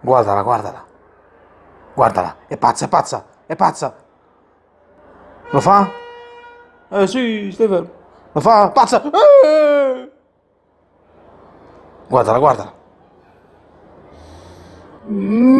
Guardala, guardala. Guardala, è pazza, è pazza, è pazza. Lo fa? Eh sì, stai Lo fa? Pazza! Eh! Guardala, guardala. Mm.